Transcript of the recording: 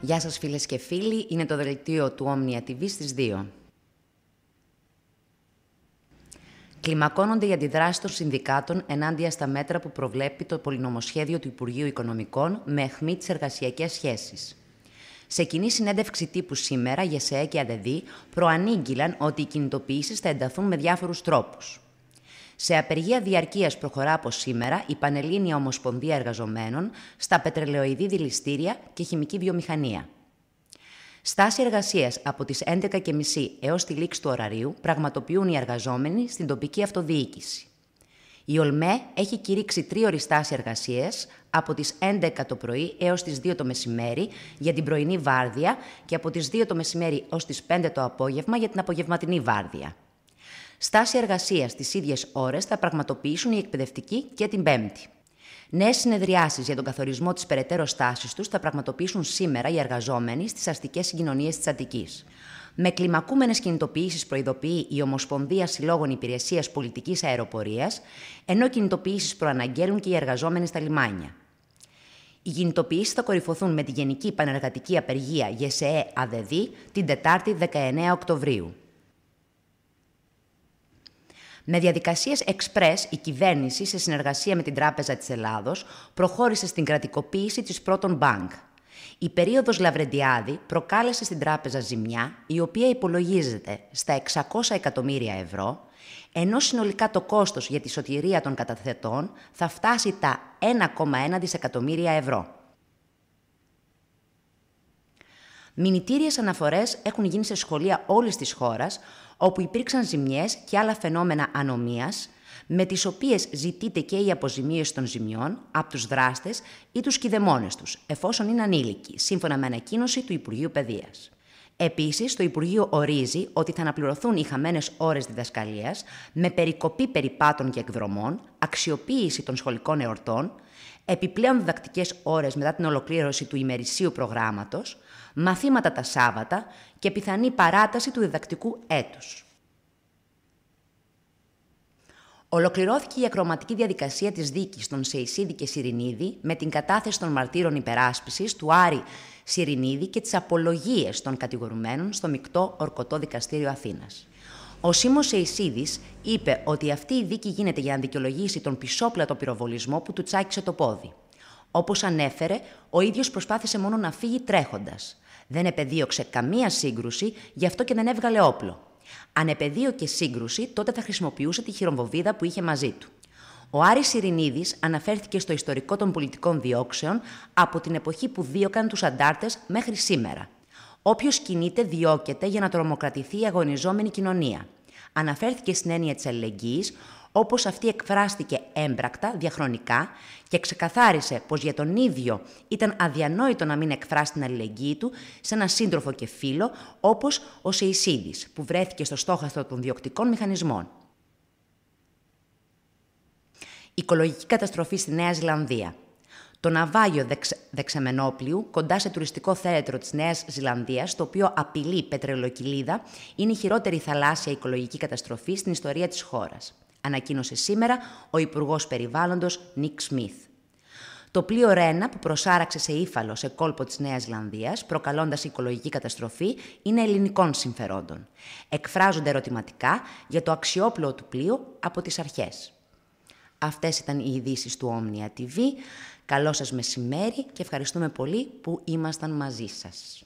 Γεια σας φίλες και φίλοι, είναι το δελτίο του Omnia TV στις 2. Κλιμακώνονται οι αντιδράσεις των συνδικάτων ενάντια στα μέτρα που προβλέπει το πολυνομοσχέδιο του Υπουργείου Οικονομικών με αιχμή τη εργασιακές σχέσεις. Σε κοινή συνέντευξη τύπου σήμερα, ΓΕΣΕΕ και ΑΔΕΔΗ προανήγγυλαν ότι οι κινητοποιήσεις θα ενταθούν με διάφορους τρόπους. Σε απεργία διαρκείας προχωρά από σήμερα η Πανελλήνια Ομοσπονδία Εργαζομένων στα πετρελαιοειδή δηληστήρια και χημική βιομηχανία. Στάση εργασίας από τις 11.30 έως τη λήξη του ωραρίου πραγματοποιούν οι εργαζόμενοι στην τοπική αυτοδιοίκηση. Η ΟΛΜΕ έχει κηρύξει τρίωρη στάση εργασίες από τις 11 το πρωί έως τις 2 το μεσημέρι για την πρωινή βάρδια και από τις 2 το μεσημέρι ως τις 5 το απόγευμα για την απογευματινή βάρδια. Στάση εργασίας στι ίδιες ώρες θα πραγματοποιήσουν οι εκπαιδευτικοί και την Πέμπτη. Νέες συνεδριάσεις για τον καθορισμό της περαιτέρω στάσης τους θα πραγματοποιήσουν σήμερα οι εργαζόμενοι στις αστικές συγκοινωνίες της Αττικής. Με κλιμακούμενες κινητοποιήσεις προειδοποιεί η Ομοσπονδία Συλλόγων Υπηρεσίας Πολιτικής Αεροπορίας, ενώ κινητοποιήσεις προαναγγέλουν και οι εργαζόμενοι στα λιμάνια. Οι κινητοποιήσεις θα κορυφωθούν με τη Γενική Πανεργατική Απεργία ΓΕΣΕΕ ΑΔΕΔΗ την Τετάρτη 19 Οκτωβρίου. Με διαδικασίες εξπρές, η κυβέρνηση, σε συνεργασία με την Τράπεζα της Ελλάδος, προχώρησε στην κρατικοποίηση της πρώτων bank. Η περίοδος Λαβρεντιάδη προκάλεσε στην τράπεζα ζημιά, η οποία υπολογίζεται στα 600 εκατομμύρια ευρώ, ενώ συνολικά το κόστος για τη σωτηρία των καταθετών θα φτάσει τα 1,1 δισεκατομμύρια ευρώ. Μηνυτήριες αναφορές έχουν γίνει σε σχολεία όλης της χώρας όπου υπήρξαν ζημιές και άλλα φαινόμενα ανομίας, με τις οποίες ζητείται και η αποζημίωση των ζημιών από τους δράστες ή τους κυδεμόνε τους, εφόσον είναι ανήλικοι, σύμφωνα με ανακοίνωση του Υπουργείου Παιδείας. Επίσης, το Υπουργείο ορίζει ότι θα αναπληρωθούν οι χαμένες ώρες διδασκαλίας με περικοπή περιπάτων και εκδρομών, αξιοποίηση των σχολικών εορτών, επιπλέον διδακτικές ώρες μετά την ολοκλήρωση του ημερησίου προγράμματος, μαθήματα τα Σάββατα και πιθανή παράταση του διδακτικού έτους. Ολοκληρώθηκε η ακροματική διαδικασία της δίκης των Σεϊσίδη και Σιρινίδη με την κατάθεση των μαρτύρων υπεράσπισης του Άρη Σιρινίδη και τις απολογίες των κατηγορουμένων στο μεικτό Ορκωτό Δικαστήριο Αθήνας. Ο Σίμω Σεϊσίδης είπε ότι αυτή η δίκη γίνεται για να δικαιολογήσει τον πισόπλατο πυροβολισμό που του τσάκισε το πόδι. Όπως ανέφερε, ο ίδιος προσπάθησε μόνο να φύγει τρέχοντας. Δεν επεδίωξε καμία σύγκρουση, γι' αυτό και δεν έβγαλε όπλο. Αν επαιδείωκε σύγκρουση, τότε θα χρησιμοποιούσε τη χειροβοβίδα που είχε μαζί του. Ο Άρης Ειρηνίδης αναφέρθηκε στο ιστορικό των πολιτικών διώξεων από την εποχή που δίωκαν τους αντάρτες μέχρι σήμερα. Όποιος κινείται διώκεται για να τρομοκρατηθεί η αγωνιζόμενη κοινωνία. Αναφέρθηκε στην έννοια της αλληλεγγύης, όπως αυτή εκφράστηκε έμπρακτα, διαχρονικά και ξεκαθάρισε πως για τον ίδιο ήταν αδιανόητο να μην εκφράσει την αλληλεγγύη του σε έναν σύντροφο και φίλο όπως ο Σεϊσίδης, που βρέθηκε στο στόχαστρο των διοκτικών μηχανισμών. Οικολογική καταστροφή στη Νέα Ζηλανδία. Το ναυάγιο δεξ... Δεξαμενόπλιου, κοντά σε τουριστικό θέατρο της Νέας Ζηλανδίας, το οποίο απειλεί πετρελοκυλίδα, είναι η χειρότερη θαλάσσια οικολογική καταστροφή στην ιστορία της χώρας ανακοίνωσε σήμερα ο Υπουργός Περιβάλλοντος Νικ Σμιθ. Το πλοίο Ρένα που προσάραξε σε ύφαλο σε κόλπο της Νέας Ζηλανδίας, προκαλώντας οικολογική καταστροφή, είναι ελληνικών συμφερόντων. Εκφράζονται ερωτηματικά για το αξιόπλοο του πλοίου από τις αρχές. Αυτές ήταν οι ειδήσεις του Omnia TV. Καλό σας μεσημέρι και ευχαριστούμε πολύ που ήμασταν μαζί σας.